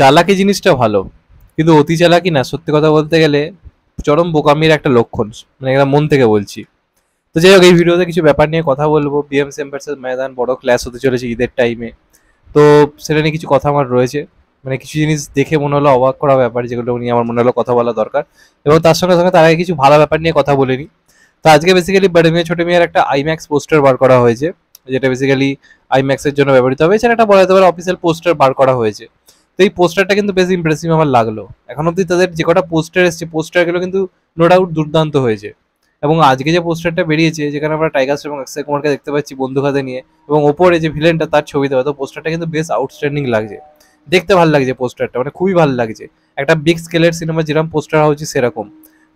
চালাকি জিনিসটা ভালো কিন্তু অতি চালাকি না সত্যি কথা বলতে গেলে চরম বোকামির একটা লক্ষণ মানে এটা মন থেকে বলছি তো যাই হোক এই ভিডিওতে কিছু ব্যাপার নিয়ে কথা বলবো এম ভার্সেস ময়দান বড় ক্লাস হতে চলেছে ঈদের টাইমে তো সেটা নিয়ে কিছু কথা আমার রয়েছে মানে কিছু জিনিস দেখে মনে হলো অবাক করা ব্যাপার যেগুলো নিয়ে আমার মনে হলো কথা বলা দরকার এবং তার সঙ্গে সঙ্গে তার আগে কিছু ভালো ব্যাপার নিয়ে কথা বলিনি তো আজকে বেসিক্যালি বড় মেয়ে ছোট মেয়ের একটা আইম্যাক্স পোস্টার বার করা হয়েছে যেটা বেসিক্যালি আইম্যাক্সের জন্য ব্যবহৃত হবে সেটা একটা বলা যেতে পারে অফিসিয়াল পোস্টার বার করা হয়েছে তো এই পোস্টারটা কিন্তু বেশ ইম্প্রেসিভ আমার লাগলো এখন অব্দি তাদের যে কটা পোস্টার এসছে পোস্টারগুলো কিন্তু নো ডাউট দুর্দান্ত হয়েছে এবং আজকে যে পোস্টারটা বেরিয়েছে যেখানে আমরা টাইগার এবং অক্ষয় কুমারকে দেখতে পাচ্ছি বন্ধু হাতে নিয়ে এবং ওপরে যে ভিলেনটা তার ছবি দেওয়া তো পোস্টারটা কিন্তু বেশ আউটস্ট্যান্ডিং লাগছে দেখতে ভালো লাগছে পোস্টারটা মানে খুবই ভালো লাগছে একটা বিগ স্কেলের সিনেমা যেরকম পোস্টার হচ্ছে সেরকম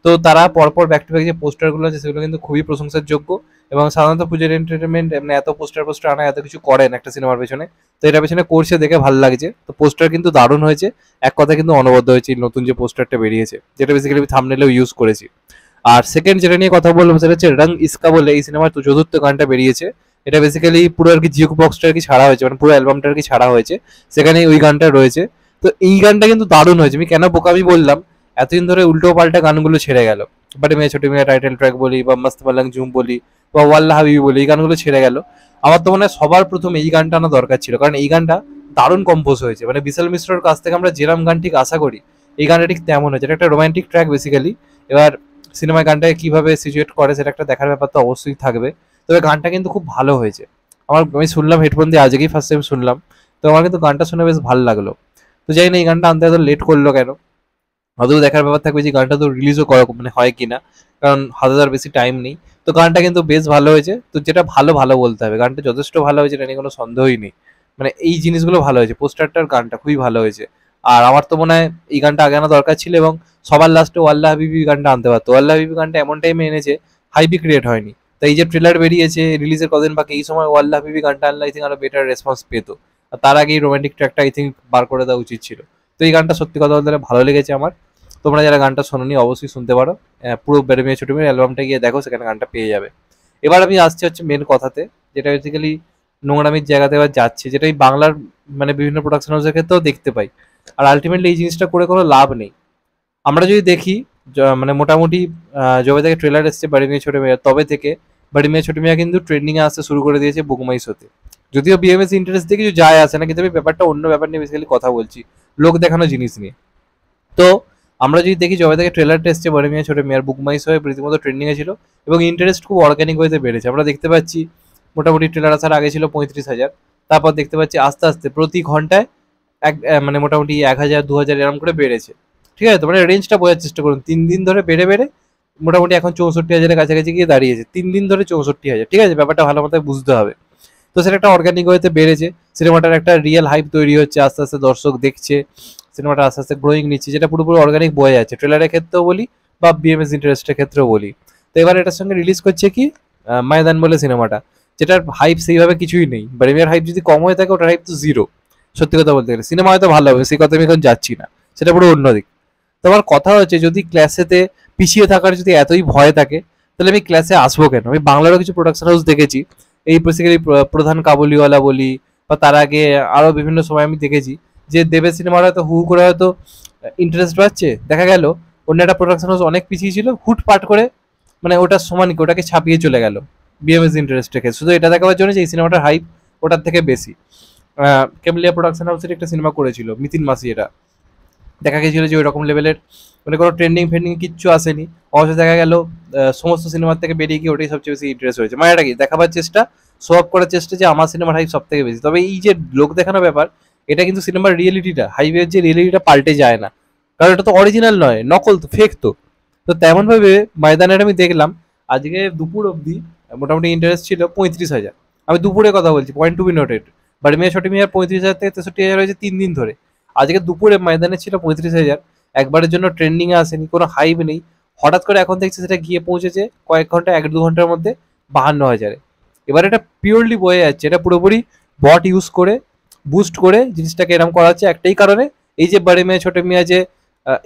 তো তারা পরপর ব্যাক টু ব্যাক যে পোস্টারগুলো আছে সেগুলো কিন্তু খুবই প্রশংসার যোগ্য এবং সাধারণত পুজোর এন্টারটেনমেন্ট মানে এমনি এত পোস্টার পোস্টার আনা এত কিছু করেন একটা সিনেমার পেছনে তো এটা পেছনে করছে দেখে ভালো লাগছে তো পোস্টার কিন্তু দারুণ হয়েছে এক কথা কিন্তু অনবদ্য হয়েছে নতুন যে পোস্টারটা বেরিয়েছে যেটা বেসিক্যালি আমি থামনেলেও ইউজ করেছি আর সেকেন্ড যেটা নিয়ে কথা বললাম সেটা হচ্ছে রং ইস্কা বলে এই সিনেমার চতুর্থ গানটা বেরিয়েছে এটা বেসিক্যালি পুরো আর কি জিও বক্সটা আর কি ছাড়া হয়েছে মানে পুরো অ্যালবামটা আর কি ছাড়া হয়েছে সেখানে ওই গানটা রয়েছে তো এই গানটা কিন্তু দারুণ হয়েছে আমি কেন বোকামি বললাম এতদিন ধরে উল্টো পাল্টা গানগুলো ছেড়ে গেল বাট মেয়ে ছোট মেয়ে টাইটেল ট্র্যাক বলি বা মস্ত পালাং জুম বলি বা ওয়াল্লা হাবিবি বলি এই গানগুলো ছেড়ে গেল আমার তো মনে হয় সবার প্রথম এই গানটা আনা দরকার ছিল কারণ এই গানটা দারুণ কম্পোজ হয়েছে মানে বিশাল মিশ্রর কাছ থেকে আমরা যেরাম গান ঠিক আশা করি এই গানটা ঠিক তেমন হয়েছে এটা একটা রোমান্টিক ট্র্যাক বেসিক্যালি এবার সিনেমায় গানটাকে কীভাবে সিচুয়েট করে সেটা একটা দেখার ব্যাপার তো অবশ্যই থাকবে তবে গানটা কিন্তু খুব ভালো হয়েছে আমার আমি শুনলাম হেডফোন দিয়ে আজকেই ফার্স্ট টাইম শুনলাম তো আমার কিন্তু গানটা শুনে বেশ ভালো লাগলো তো যাই না এই গানটা আনতে এত লেট করলো কেন আদৌ দেখার ব্যাপার থাকবে যে গানটা তো রিলিজও করা মানে হয় কিনা কারণ হাজার বেশি টাইম নেই তো গানটা কিন্তু বেশ ভালো হয়েছে তো যেটা ভালো ভালো বলতে হবে গানটা যথেষ্ট ভালো হয়েছে এটা নিয়ে কোনো সন্দেহই নেই মানে এই জিনিসগুলো ভালো হয়েছে পোস্টারটার গানটা খুবই ভালো হয়েছে আর আমার তো মনে হয় এই গানটা আগে আনা দরকার ছিল এবং সবার লাস্টে ওয়াল্লাহ হাবিবি গানটা আনতে পারতো ওয়াল্লাহ হাবিবি গানটা এমন টাইমে এনেছে হাইপি ক্রিয়েট হয়নি তাই এই যে ট্রেলার বেরিয়েছে রিলিজের কদিন বাকি এই সময় ওয়াল্লাহ হাবিবি গানটা আনলে আই থিঙ্ক আরো বেটার রেসপন্স পেতো আর তার আগেই রোমান্টিক ট্র্যাকটা আই থিঙ্ক বার করে দেওয়া উচিত ছিল তো এই গানটা সত্যি কথা বলতে ভালো লেগেছে আমার তোমরা যারা গানটা শোনোনি অবশ্যই শুনতে পারো পুরো বেড়ে মেয়ে ছোটো মেয়ে অ্যালবামটা গিয়ে দেখো সেখানে গানটা পেয়ে যাবে এবার আমি আসছি হচ্ছে মেন কথাতে যেটা বেসিক্যালি নোংরামির জায়গাতে এবার যাচ্ছে যেটা এই বাংলার মানে বিভিন্ন প্রোডাকশন হাউসের ক্ষেত্রেও দেখতে পাই আর আলটিমেটলি এই জিনিসটা করে কোনো লাভ নেই আমরা যদি দেখি মানে মোটামুটি যবে থেকে ট্রেলার এসছে বাড়ি মেয়ে ছোটো মেয়ে তবে থেকে বাড়ি মেয়ে ছোটো মেয়ে কিন্তু ট্রেন্ডিংয়ে আসতে শুরু করে দিয়েছে বুকমাইস হতে যদিও বিএমএস ইন্টারেস্ট দিয়ে কিছু যায় আসে না কিন্তু আমি ব্যাপারটা অন্য ব্যাপার নিয়ে বেসিক্যালি কথা বলছি লোক দেখানো জিনিস নিয়ে তো আমরা যদি দেখি যবে থেকে ট্রেলার টেস্টে বড় মেয়ে ছোট মেয়ের বুকমাইস হয়ে প্রীতিমতো ট্রেন্ডিংয়ে ছিল এবং ইন্টারেস্ট খুব অর্গ্যানিক হয়েতে বেড়েছে আমরা দেখতে পাচ্ছি মোটামুটি ট্রেলার আসার আগে ছিল পঁয়ত্রিশ হাজার তারপর দেখতে পাচ্ছি আস্তে আস্তে প্রতি ঘন্টায় এক মানে মোটামুটি এক হাজার দু হাজার এরম করে বেড়েছে ঠিক আছে তো মানে রেঞ্জটা বোঝার চেষ্টা করুন তিন দিন ধরে বেড়ে বেড়ে মোটামুটি এখন চৌষট্টি হাজারের কাছাকাছি গিয়ে দাঁড়িয়েছে তিন দিন ধরে চৌষট্টি হাজার ঠিক আছে ব্যাপারটা ভালো মতো বুঝতে হবে তো সেটা একটা অর্গ্যানিক ওয়েতে বেড়েছে সিনেমাটার একটা রিয়েল হাইপ তৈরি হচ্ছে আস্তে আস্তে দর্শক দেখছে সিনেমাটা আস্তে আস্তে গ্রোয়িং নিচ্ছে যেটা পুরোপুরি অর্গানিক বয়ে যাচ্ছে ট্রেলারের ক্ষেত্রেও বলি বা বিএমএস ইন্টারেস্টের ক্ষেত্রেও বলি তো এবার এটার সঙ্গে রিলিজ করছে কি ময়দান বলে সিনেমাটা যেটার হাইপ সেইভাবে কিছুই নেই প্রিমিয়ার হাইপ যদি কম হয়ে থাকে ওটার হাইপ তো জিরো সত্যি কথা বলতে গেলে সিনেমা হয়তো ভালো হবে সেই কথা আমি এখন যাচ্ছি না সেটা পুরো অন্যদিক তোমার কথা হচ্ছে যদি ক্লাসেতে পিছিয়ে থাকার যদি এতই ভয় থাকে তাহলে আমি ক্লাসে আসবো কেন আমি বাংলারও কিছু প্রোডাকশন হাউস দেখেছি এই বেসিক্যালি প্রধান কাবুলিওয়ালা বলি বা তার আগে আরও বিভিন্ন সময় আমি দেখেছি যে দেবের সিনেমাটা হয়তো হু করে হয়তো ইন্টারেস্ট পাচ্ছে দেখা গেল অন্য একটা প্রোডাকশন হাউস অনেক পিছিয়ে ছিল হুট পাট করে মানে ওটা সমান কি ওটাকে ছাপিয়ে চলে গেল বিএমএস ইন্টারেস্ট রেখে শুধু এটা দেখাবার জন্য যে এই সিনেমাটার হাইপ ওটার থেকে বেশি কেমলিয়া প্রোডাকশন হাউসের একটা সিনেমা করেছিল মিতিন মাসি এটা দেখা গেছিলো যে ওই রকম লেভেলের মানে কোনো ট্রেন্ডিং ফেন্ডিং কিচ্ছু আসেনি অবশ্যই দেখা গেল সমস্ত সিনেমার থেকে বেরিয়ে গিয়ে ওটাই সবচেয়ে বেশি ইন্টারেস্ট হয়েছে মানে এটা কি দেখাবার চেষ্টা শো অফ করার চেষ্টা যে আমার সিনেমার হাইপ সব থেকে বেশি তবে এই যে লোক দেখানো ব্যাপার এটা কিন্তু সিনেমার রিয়েলিটিটা হাইওয়ের যে রিয়েলিটিটা পাল্টে যায় না কারণ এটা তো অরিজিনাল নয় নকল তো ফেক তো তো তেমনভাবে ময়দানের আমি দেখলাম আজকে দুপুর অবধি মোটামুটি ইন্টারেস্ট ছিল পঁয়ত্রিশ হাজার আমি দুপুরে কথা বলছি point to be noted but মেয়ে ছোটি মেয়ার পঁয়ত্রিশ হাজার থেকে তেষট্টি হাজার হয়েছে তিন দিন ধরে আজকে দুপুরে ময়দানে ছিল পঁয়ত্রিশ হাজার একবারের জন্য ট্রেন্ডিংয়ে আসেনি কোনো হাইপ নেই হঠাৎ করে এখন দেখছি সেটা গিয়ে পৌঁছেছে কয়েক ঘন্টা এক দু ঘন্টার মধ্যে বাহান্ন হাজারে এবার এটা পিওরলি বয়ে যাচ্ছে এটা পুরোপুরি বট ইউজ করে বুস্ট করে জিনিসটাকে এরম করা হচ্ছে একটাই কারণে এই যে বাড়ি মেয়ে ছোটো মিয়া যে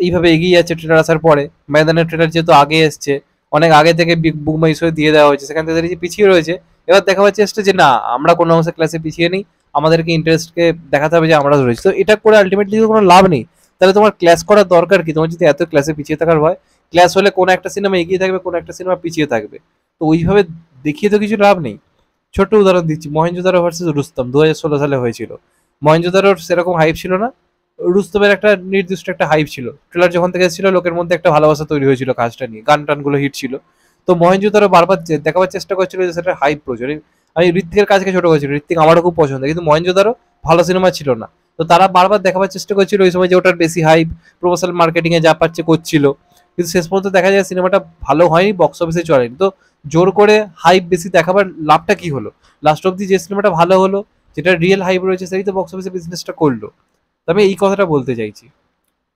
এইভাবে এগিয়ে যাচ্ছে ট্রেলার আসার পরে ময়দানের ট্রেলার যেহেতু আগে এসছে অনেক আগে থেকে বিগ বুক মাইসো দিয়ে দেওয়া হয়েছে সেখান থেকে যে পিছিয়ে রয়েছে এবার দেখা হচ্ছে চেষ্টা যে না আমরা কোনো অংশে ক্লাসে পিছিয়ে নেই আমাদেরকে ইন্টারেস্টকে দেখাতে হবে যে আমরা রয়েছি তো এটা করে আলটিমেটলি কোনো লাভ নেই তাহলে তোমার ক্লাস করার দরকার কি তোমার যদি এত ক্লাসে পিছিয়ে থাকার হয় ক্লাস হলে কোনো একটা সিনেমা এগিয়ে থাকবে কোনো একটা সিনেমা পিছিয়ে থাকবে তো ওইভাবে দেখিয়ে তো কিছু লাভ নেই ছোট্ট উদাহরণ দিচ্ছি মহেঞ্জোদারো ভার্সেস রুস্তম দু সালে হয়েছিল মহেঞ্জোদারোর সেরকম হাইপ ছিল না রুস্তমের একটা নির্দিষ্ট একটা হাইপ ছিল ট্রেলার যখন থেকে এসেছিল লোকের মধ্যে একটা ভালোবাসা তৈরি হয়েছিল কাজটা নিয়ে গান টানগুলো হিট ছিল তো মহেঞ্জোদারো বারবার দেখাবার চেষ্টা করছিল যে সেটা হাইপ প্রয়োজন আমি ঋত্বিকের কাজকে ছোট করেছিল ঋত্বিক আমারও খুব পছন্দ কিন্তু মহেঞ্জোদারো ভালো সিনেমা ছিল না তো তারা বারবার দেখাবার চেষ্টা করছিল ওই সময় যে ওটার বেশি হাইপ প্রমোশনাল মার্কেটিংয়ে যা পাচ্ছে করছিল কিন্তু শেষ পর্যন্ত দেখা যায় সিনেমাটা ভালো হয়নি বক্স অফিসে চলেনি তো জোর করে হাইপ বেশি দেখাবার লাভটা কি হলো লাস্ট অব্দি যে সিনেমাটা ভালো হলো যেটা রিয়েল হাইপ রয়েছে সেই তো বক্স অফিসে বিজনেসটা করলো তো আমি এই কথাটা বলতে চাইছি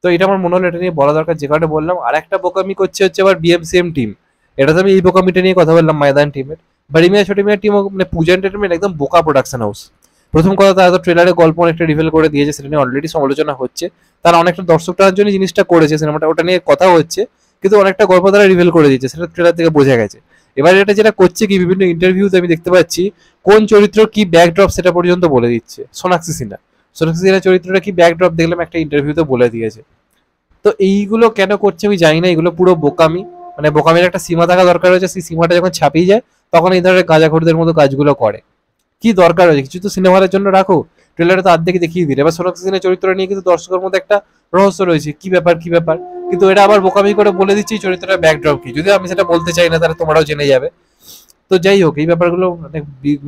তো এটা আমার মনে হলো এটা নিয়ে বলা দরকার যে কারণে বললাম আর একটা বোকামি করছে হচ্ছে আবার বিএমসিএম টিম এটা তো আমি এই বোকামিটা নিয়ে কথা বললাম ময়দান টিমের বাড়িমিয়া ছোট মিয়া টিম মানে পূজা এন্টারটেনমেন্ট একদম বোকা প্রোডাকশন হাউস প্রথম কথা তারা তো ট্রেলারে গল্প অনেকটা রিভেল করে দিয়েছে সেটা নিয়ে অলরেডি সমালোচনা হচ্ছে তারা অনেকটা দর্শক টানার জন্য জিনিসটা করেছে সিনেমাটা ওটা নিয়ে কথা হচ্ছে কিন্তু অনেকটা গল্প তারা রিভেল করে দিয়েছে সেটা ট্রেলার থেকে বোঝা গেছে এবার এটা যেটা করছে কি বিভিন্ন ইন্টারভিউতে আমি দেখতে পাচ্ছি কোন চরিত্র কি ব্যাকড্রপ সেটা পর্যন্ত বলে দিচ্ছে সোনাক্ষী সিনহা সোনাক্ষী সিনহা চরিত্রটা কি ব্যাকড্রপ দেখলাম একটা ইন্টারভিউতে বলে দিয়েছে তো এইগুলো কেন করছে আমি জানি না এগুলো পুরো বোকামি মানে বোকামির একটা সীমা থাকা দরকার রয়েছে সেই সীমাটা যখন ছাপিয়ে যায় তখন এই ধরনের গাঁজাখোরদের মতো কাজগুলো করে কি দরকার রয়েছে কিছু তো সিনেমার জন্য রাখো ট্রেলারে তো আর্ধেক দেখিয়ে দিলে এবার সোনাক্ষী সিনহা চরিত্র নিয়ে কিন্তু দর্শকের মধ্যে একটা রহস্য রয়েছে কি ব্যাপার কি ব্যাপার কিন্তু এটা আবার বোকামি করে বলে দিচ্ছি চরিত্রটা ব্যাকড্রপ কি যদি আমি সেটা বলতে চাই না তাহলে তোমরাও জেনে যাবে তো যাই হোক এই ব্যাপারগুলো মানে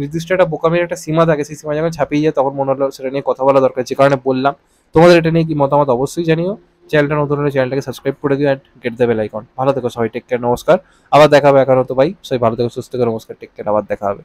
নির্দিষ্ট একটা বোকামির একটা সীমা থাকে সেই সীমা যখন ছাপিয়ে যায় তখন মনে হলো সেটা নিয়ে কথা বলা দরকার যে কারণে বললাম তোমাদের এটা নিয়ে কি মতামত অবশ্যই জানিও চ্যানেলটা নতুন হলে চ্যানেলটাকে সাবস্ক্রাইব করে দিও and get the bell icon ভালো থেকো সবাই টেক কেয়ার নমস্কার আবার দেখা হবে এখন তো ভাই সবাই ভালো থেকো সুস্থ করে নমস্কার টেক কেয়ার আবার দেখা হবে